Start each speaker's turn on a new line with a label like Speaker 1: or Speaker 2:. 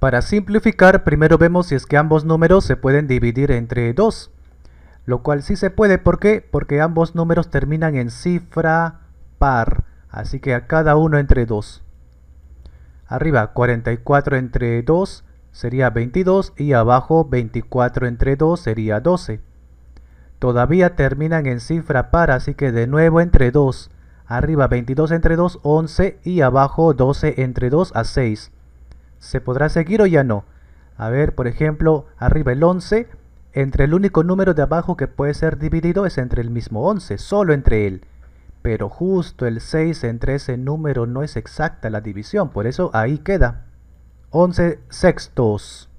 Speaker 1: Para simplificar, primero vemos si es que ambos números se pueden dividir entre 2. Lo cual sí se puede, ¿por qué? Porque ambos números terminan en cifra par. Así que a cada uno entre 2. Arriba 44 entre 2 sería 22 y abajo 24 entre 2 sería 12. Todavía terminan en cifra par, así que de nuevo entre 2. Arriba 22 entre 2, 11 y abajo 12 entre 2 a 6. ¿Se podrá seguir o ya no? A ver, por ejemplo, arriba el 11, entre el único número de abajo que puede ser dividido es entre el mismo 11, solo entre él. Pero justo el 6 entre ese número no es exacta la división, por eso ahí queda. 11 sextos.